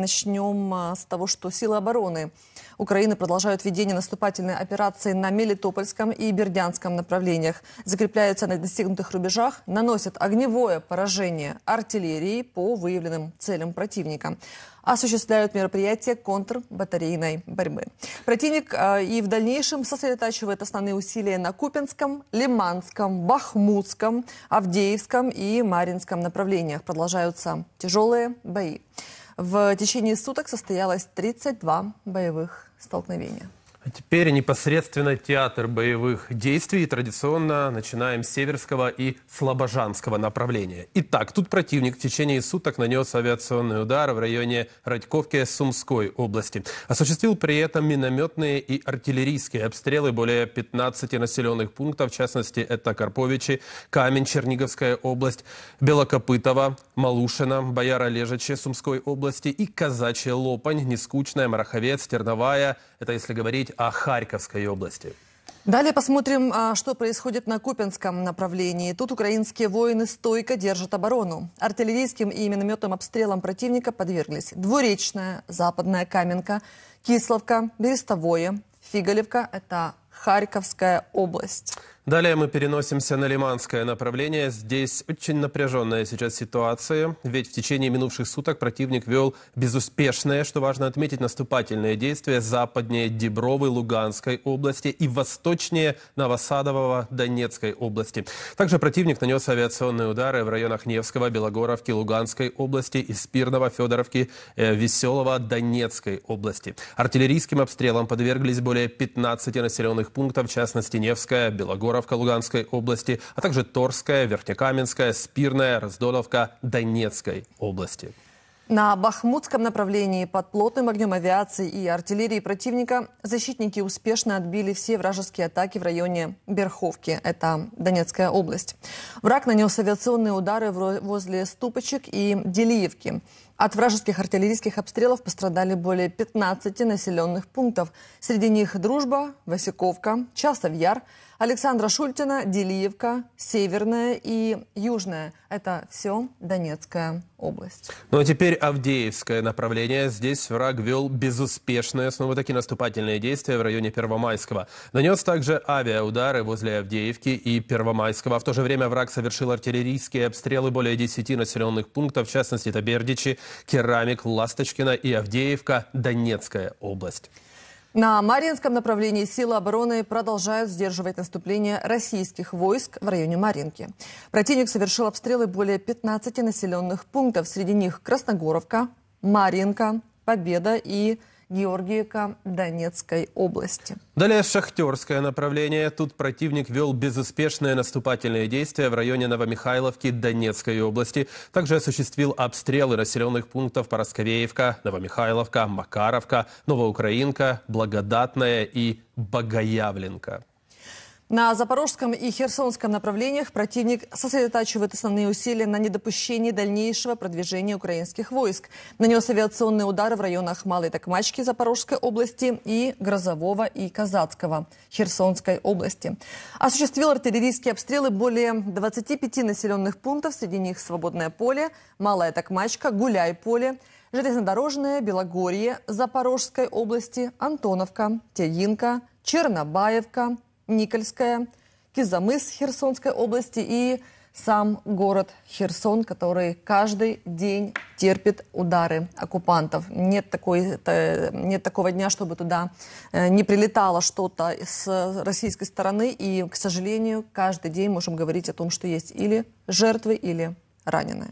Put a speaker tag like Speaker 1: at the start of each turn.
Speaker 1: Начнем а, с того, что силы обороны Украины продолжают ведение наступательной операции на Мелитопольском и Бердянском направлениях. Закрепляются на достигнутых рубежах, наносят огневое поражение артиллерии по выявленным целям противника. Осуществляют мероприятия контрбатарейной борьбы. Противник а, и в дальнейшем сосредотачивает основные усилия на Купинском, Лиманском, Бахмутском, Авдеевском и Маринском направлениях. Продолжаются тяжелые бои. В течение суток состоялось 32 боевых столкновения.
Speaker 2: А теперь непосредственно театр боевых действий. Традиционно начинаем с северского и слобожанского направления. Итак, тут противник в течение суток нанес авиационный удар в районе Радьковки Сумской области. Осуществил при этом минометные и артиллерийские обстрелы более 15 населенных пунктов. В частности, это Карповичи, Камень, Черниговская область, Белокопытово, Малушино, Бояра Лежачи Сумской области и Казачья Лопань, Нескучная, Мараховец, Терновая. Это если говорить о Харьковской области.
Speaker 1: Далее посмотрим, а, что происходит на Купинском направлении. Тут украинские воины стойко держат оборону. Артиллерийским и минометным обстрелам противника подверглись Двуречная, Западная Каменка, Кисловка, Берестовое, Фиголевка – это Харьковская область.
Speaker 2: Далее мы переносимся на Лиманское направление. Здесь очень напряженная сейчас ситуация, ведь в течение минувших суток противник вел безуспешное, что важно отметить, наступательные действия западнее Дебровой Луганской области и восточнее Новосадового Донецкой области. Также противник нанес авиационные удары в районах Невского, Белогоровки, Луганской области и Спирного, Федоровки, э, Веселого, Донецкой области. Артиллерийским обстрелам подверглись более 15 населенных пунктов, в частности Невская, Белогоровка, Егоровка Луганской области, а также Торская, Верхнекаменская, Спирная, Раздоловка Донецкой области.
Speaker 1: На Бахмутском направлении под плотным огнем авиации и артиллерии противника защитники успешно отбили все вражеские атаки в районе Берховки, это Донецкая область. Враг нанес авиационные удары возле Ступочек и Делиевки. От вражеских артиллерийских обстрелов пострадали более 15 населенных пунктов. Среди них Дружба, Васиковка, Часовьяр, Александра Шультина, Делиевка, Северная и Южная. Это все Донецкая область.
Speaker 2: Ну а теперь Авдеевское направление. Здесь враг вел безуспешные, снова-таки наступательные действия в районе Первомайского. Нанес также авиаудары возле Авдеевки и Первомайского. В то же время враг совершил артиллерийские обстрелы более 10 населенных пунктов, в частности, это Бердичи, Керамик, Ласточкина и Авдеевка, Донецкая область.
Speaker 1: На Маринском направлении силы обороны продолжают сдерживать наступление российских войск в районе Маринки. Противник совершил обстрелы более 15 населенных пунктов, среди них Красногоровка, Маринка, Победа и Маринка. Георгиевка Донецкой области.
Speaker 2: Далее шахтерское направление. Тут противник вел безуспешные наступательные действия в районе Новомихайловки Донецкой области. Также осуществил обстрелы населенных пунктов Поросковеевка, Новомихайловка, Макаровка, Новоукраинка, Благодатная и Богоявленка.
Speaker 1: На запорожском и херсонском направлениях противник сосредотачивает основные усилия на недопущении дальнейшего продвижения украинских войск. Нанес авиационные удары в районах Малой Токмачки Запорожской области и Грозового и Казацкого Херсонской области. Осуществил артиллерийские обстрелы более 25 населенных пунктов, среди них Свободное поле, Малая Токмачка, Гуляй-поле, Железнодорожное, Белогорье, Запорожской области, Антоновка, Тягинка, Чернобаевка, Никольская, Кизамыс Херсонской области и сам город Херсон, который каждый день терпит удары оккупантов. Нет, такой, нет такого дня, чтобы туда э, не прилетало что-то с российской стороны. И, к сожалению, каждый день можем говорить о том, что есть или жертвы, или раненые.